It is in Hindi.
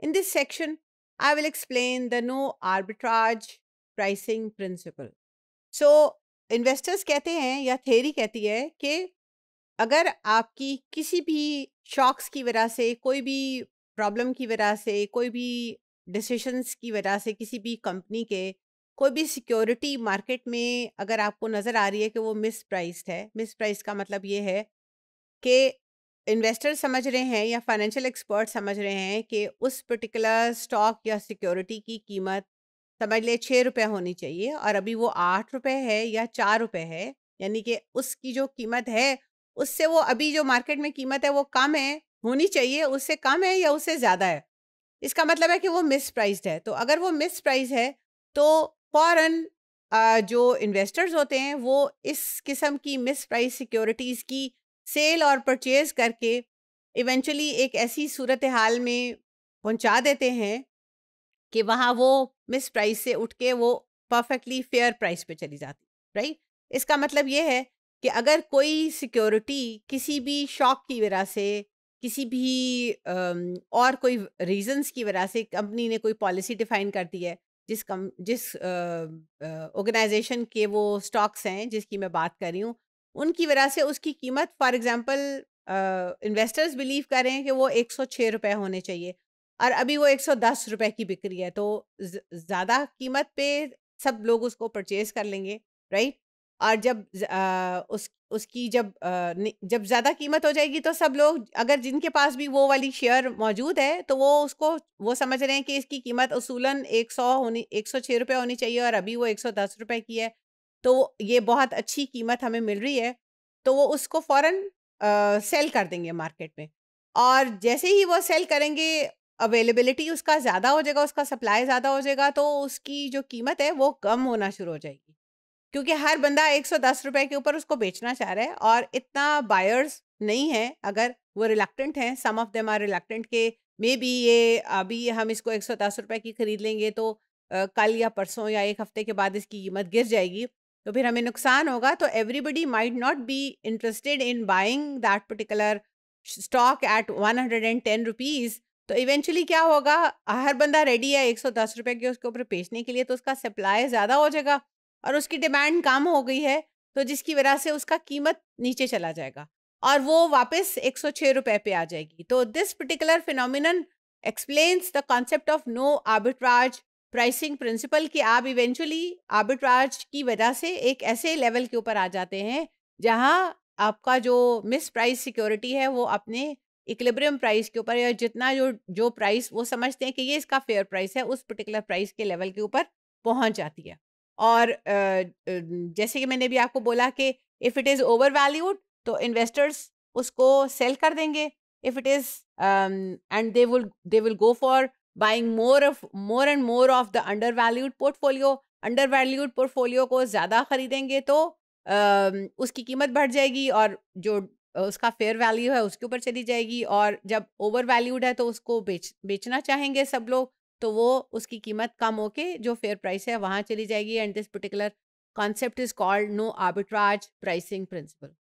In this section, I will explain the no arbitrage pricing principle. So, investors कहते हैं या थेरी कहती है कि अगर आपकी किसी भी शॉक्स की वजह से कोई भी प्रॉब्लम की वजह से कोई भी decisions की वजह से किसी भी कंपनी के कोई भी सिक्योरिटी मार्केट में अगर आपको नज़र आ रही है कि वो मिस प्राइस्ड है मिस प्राइस का मतलब ये है कि इन्वेस्टर समझ रहे हैं या फाइनेंशियल एक्सपर्ट समझ रहे हैं कि उस पर्टिकुलर स्टॉक या सिक्योरिटी की कीमत समझ ले छः रुपये होनी चाहिए और अभी वो आठ रुपये है या चार रुपये है यानी कि उसकी जो कीमत है उससे वो अभी जो मार्केट में कीमत है वो कम है होनी चाहिए उससे कम है या उससे ज़्यादा है इसका मतलब है कि वो मिस प्राइज है तो अगर वो मिस प्राइज है तो फ़ौरन जो इन्वेस्टर्स होते हैं वो इस किस्म की मिस प्राइज सिक्योरिटीज़ की सेल और परचेज करके इवेंचुअली एक ऐसी सूरत हाल में पहुंचा देते हैं कि वहाँ वो मिस प्राइस से उठ के वो परफेक्टली फेयर प्राइस पे चली जाती राइट इसका मतलब ये है कि अगर कोई सिक्योरिटी किसी भी शॉक की वजह से किसी भी और कोई रीजंस की वजह से कंपनी ने कोई पॉलिसी डिफाइन कर दी है जिस कम जिस ऑर्गेनाइजेशन के वो स्टॉक्स हैं जिसकी मैं बात कर रही हूँ उनकी वजह से उसकी कीमत फॉर एग्जांपल इन्वेस्टर्स बिलीव कर रहे हैं कि वो एक सौ रुपए होने चाहिए और अभी वो एक सौ दस रुपए की बिक्री है तो ज़्यादा कीमत पे सब लोग उसको परचेज कर लेंगे राइट और जब आ, उस उसकी जब आ, जब ज़्यादा कीमत हो जाएगी तो सब लोग अगर जिनके पास भी वो वाली शेयर मौजूद है तो वो उसको वो समझ रहे हैं कि इसकी कीमत असूलन एक सौ होनी एक सौ छः रुपये होनी चाहिए और अभी वो एक सौ दस रुपये की है तो ये बहुत अच्छी कीमत हमें मिल रही है तो वो उसको फ़ौरन सेल कर देंगे मार्केट में और जैसे ही वो सेल करेंगे अवेलेबिलिटी उसका ज़्यादा हो जाएगा उसका सप्लाई ज़्यादा हो जाएगा तो उसकी जो कीमत है वो कम होना शुरू हो जाएगी क्योंकि हर बंदा एक सौ दस रुपये के ऊपर उसको बेचना चाह रहा है और इतना बायर्स नहीं है अगर वो रिलेक्टेंट हैं some of them are reluctant के मे बी ये अभी हम इसको एक सौ दस रुपये की ख़रीद लेंगे तो कल या परसों या एक हफ्ते के बाद इसकी कीमत गिर जाएगी तो फिर हमें नुकसान होगा तो everybody might not be interested in buying that particular stock at one hundred and ten rupees तो इवेंचुअली क्या होगा हर बंदा रेडी है एक सौ दस रुपये के उसके ऊपर बेचने के लिए तो उसका सप्लाई ज़्यादा हो जाएगा और उसकी डिमांड कम हो गई है तो जिसकी वजह से उसका कीमत नीचे चला जाएगा और वो वापस एक सौ छः रुपये पर आ जाएगी तो this particular phenomenon explains the concept of no arbitrage pricing principle कि आप इवेंचुअली आर्बिट्राज की वजह से एक ऐसे लेवल के ऊपर आ जाते हैं जहां आपका जो मिस प्राइस सिक्योरिटी है वो अपने इक्लिब्रियम प्राइस के ऊपर या जितना जो जो प्राइस वो समझते हैं कि ये इसका फेयर प्राइस है उस पर्टिकुलर प्राइस के लेवल के ऊपर पहुंच जाती है और जैसे कि मैंने भी आपको बोला कि if it is overvalued तो इन्वेस्टर्स उसको सेल कर देंगे if it is and they will they will go for buying more of more and more of the undervalued portfolio undervalued portfolio को ज़्यादा खरीदेंगे तो आ, उसकी कीमत बढ़ जाएगी और जो उसका फेयर वैल्यू है उसके ऊपर चली जाएगी और जब ओवर वैल्यूड है तो उसको बेच बेचना चाहेंगे सब लोग तो वो उसकी कीमत कम होके जो फेयर प्राइस है वहाँ चली जाएगी and this particular concept is called no arbitrage pricing principal